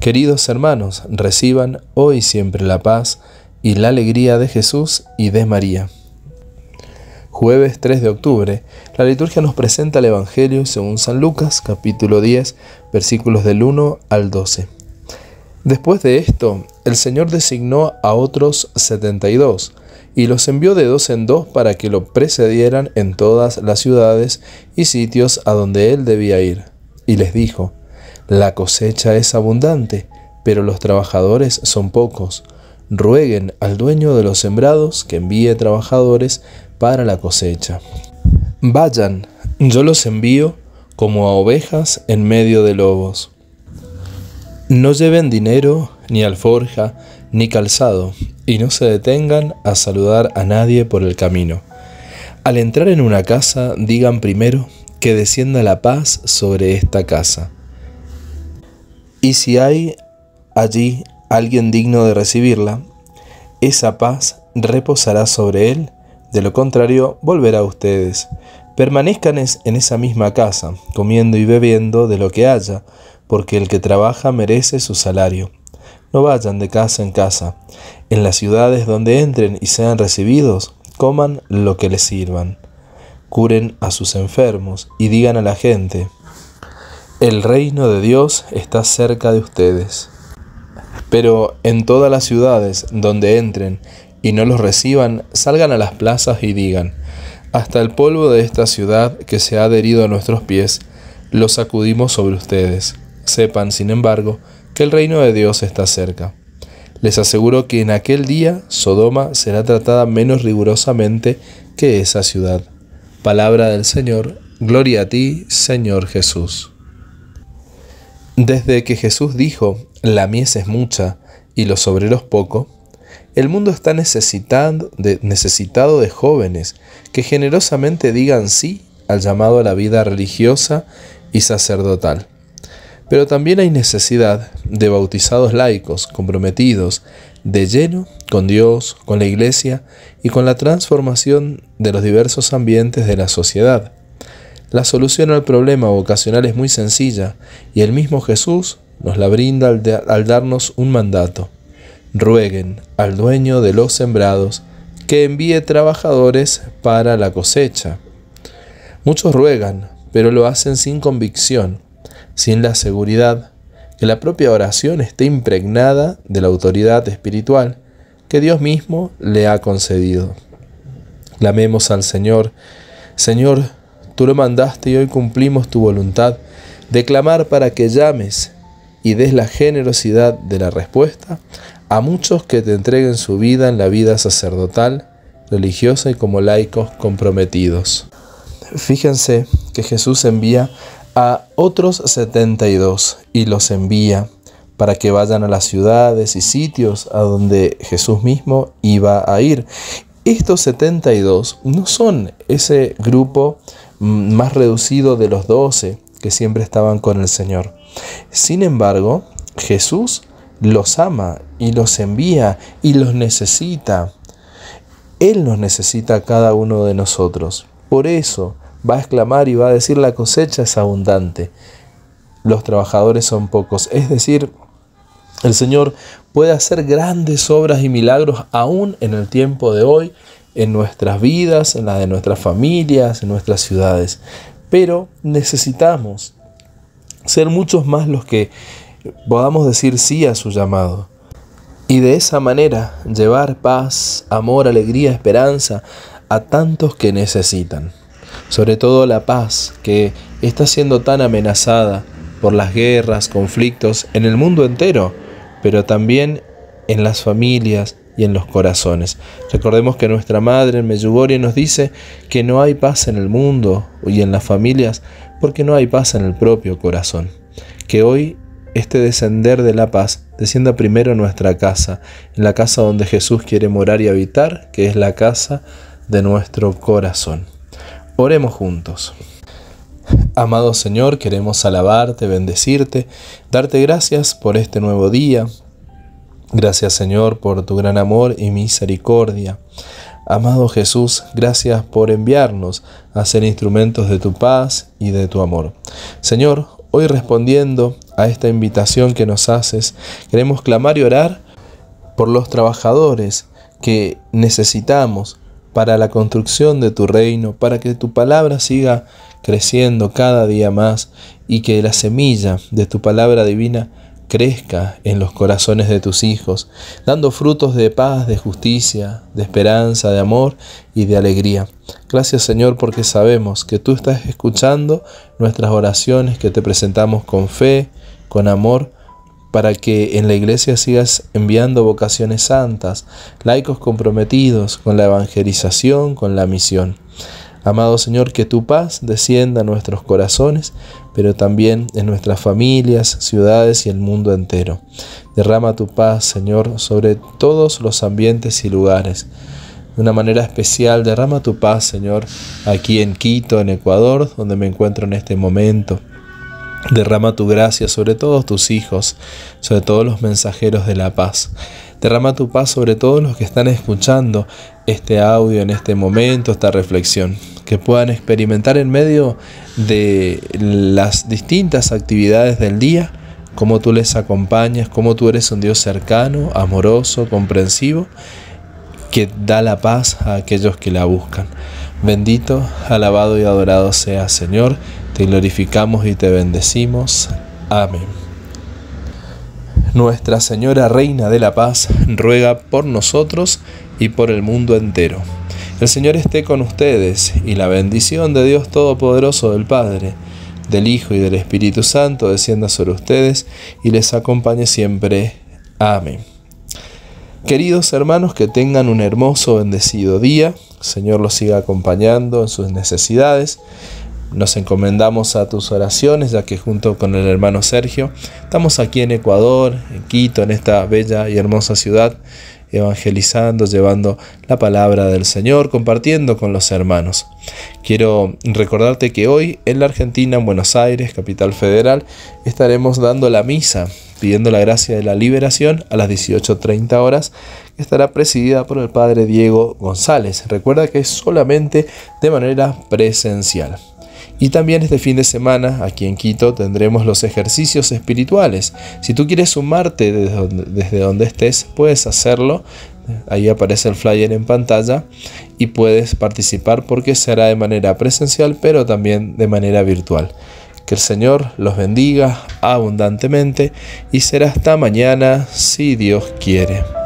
Queridos hermanos, reciban hoy siempre la paz y la alegría de Jesús y de María. Jueves 3 de octubre, la liturgia nos presenta el Evangelio según San Lucas capítulo 10 versículos del 1 al 12. Después de esto, el Señor designó a otros 72 y los envió de dos en dos para que lo precedieran en todas las ciudades y sitios a donde él debía ir. Y les dijo, la cosecha es abundante, pero los trabajadores son pocos. Rueguen al dueño de los sembrados que envíe trabajadores para la cosecha. Vayan, yo los envío como a ovejas en medio de lobos. No lleven dinero, ni alforja, ni calzado, y no se detengan a saludar a nadie por el camino. Al entrar en una casa, digan primero que descienda la paz sobre esta casa. Y si hay allí alguien digno de recibirla, esa paz reposará sobre él, de lo contrario volverá a ustedes. Permanezcan en esa misma casa, comiendo y bebiendo de lo que haya, porque el que trabaja merece su salario. No vayan de casa en casa. En las ciudades donde entren y sean recibidos, coman lo que les sirvan. Curen a sus enfermos y digan a la gente, el reino de Dios está cerca de ustedes. Pero en todas las ciudades donde entren y no los reciban, salgan a las plazas y digan, hasta el polvo de esta ciudad que se ha adherido a nuestros pies, lo sacudimos sobre ustedes. Sepan, sin embargo, que el reino de Dios está cerca. Les aseguro que en aquel día Sodoma será tratada menos rigurosamente que esa ciudad. Palabra del Señor, gloria a ti, Señor Jesús. Desde que Jesús dijo, la mies es mucha y los obreros poco, el mundo está necesitado de, necesitado de jóvenes que generosamente digan sí al llamado a la vida religiosa y sacerdotal. Pero también hay necesidad de bautizados laicos comprometidos de lleno con Dios, con la Iglesia y con la transformación de los diversos ambientes de la sociedad. La solución al problema vocacional es muy sencilla y el mismo Jesús nos la brinda al, darnos un mandato. Rueguen al dueño de los sembrados que envíe trabajadores para la cosecha. Muchos ruegan, pero lo hacen sin convicción, sin la seguridad que la propia oración esté impregnada de la autoridad espiritual que Dios mismo le ha concedido. Clamemos al Señor, Señor, Tú lo mandaste y hoy cumplimos tu voluntad de clamar para que llames y des la generosidad de la respuesta a muchos que te entreguen su vida en la vida sacerdotal, religiosa y como laicos comprometidos. Fíjense que Jesús envía a otros 72 y los envía para que vayan a las ciudades y sitios a donde Jesús mismo iba a ir. Estos 72 no son ese grupo más reducido de los doce que siempre estaban con el Señor. Sin embargo, Jesús los ama y los envía y los necesita. Él nos necesita a cada uno de nosotros. Por eso va a exclamar y va a decir la cosecha es abundante, los trabajadores son pocos. Es decir, el Señor puede hacer grandes obras y milagros aún en el tiempo de hoy en nuestras vidas, en las de nuestras familias, en nuestras ciudades. Pero necesitamos ser muchos más los que podamos decir sí a su llamado. Y de esa manera llevar paz, amor, alegría, esperanza a tantos que necesitan. Sobre todo la paz que está siendo tan amenazada por las guerras, conflictos en el mundo entero, pero también en las familias, y en los corazones. Recordemos que nuestra Madre en nos dice que no hay paz en el mundo y en las familias porque no hay paz en el propio corazón. Que hoy este descender de la paz descienda primero en nuestra casa, en la casa donde Jesús quiere morar y habitar, que es la casa de nuestro corazón. Oremos juntos. Amado Señor, queremos alabarte, bendecirte, darte gracias por este nuevo día, Gracias Señor por tu gran amor y misericordia. Amado Jesús, gracias por enviarnos a ser instrumentos de tu paz y de tu amor. Señor, hoy respondiendo a esta invitación que nos haces, queremos clamar y orar por los trabajadores que necesitamos para la construcción de tu reino, para que tu palabra siga creciendo cada día más y que la semilla de tu palabra divina crezca en los corazones de tus hijos, dando frutos de paz, de justicia, de esperanza, de amor y de alegría. Gracias Señor porque sabemos que tú estás escuchando nuestras oraciones que te presentamos con fe, con amor, para que en la iglesia sigas enviando vocaciones santas, laicos comprometidos con la evangelización, con la misión. Amado Señor, que tu paz descienda a nuestros corazones, pero también en nuestras familias, ciudades y el mundo entero. Derrama tu paz, Señor, sobre todos los ambientes y lugares. De una manera especial, derrama tu paz, Señor, aquí en Quito, en Ecuador, donde me encuentro en este momento. Derrama tu gracia sobre todos tus hijos, sobre todos los mensajeros de la paz. Derrama tu paz sobre todos los que están escuchando este audio en este momento, esta reflexión, que puedan experimentar en medio de las distintas actividades del día, cómo tú les acompañas, cómo tú eres un Dios cercano, amoroso, comprensivo, que da la paz a aquellos que la buscan. Bendito, alabado y adorado sea Señor, te glorificamos y te bendecimos. Amén. Nuestra Señora Reina de la Paz ruega por nosotros y por el mundo entero. El Señor esté con ustedes y la bendición de Dios Todopoderoso del Padre, del Hijo y del Espíritu Santo descienda sobre ustedes y les acompañe siempre. Amén. Queridos hermanos, que tengan un hermoso, bendecido día. Señor los siga acompañando en sus necesidades. Nos encomendamos a tus oraciones, ya que junto con el hermano Sergio estamos aquí en Ecuador, en Quito, en esta bella y hermosa ciudad, evangelizando, llevando la palabra del Señor, compartiendo con los hermanos. Quiero recordarte que hoy en la Argentina, en Buenos Aires, capital federal, estaremos dando la misa, pidiendo la gracia de la liberación a las 18.30 horas, que estará presidida por el Padre Diego González. Recuerda que es solamente de manera presencial. Y también este fin de semana, aquí en Quito, tendremos los ejercicios espirituales. Si tú quieres sumarte desde donde, estés, puedes hacerlo. Ahí aparece el flyer en pantalla y puedes participar porque será de manera presencial, pero también de manera virtual. Que el Señor los bendiga abundantemente y será hasta mañana si Dios quiere.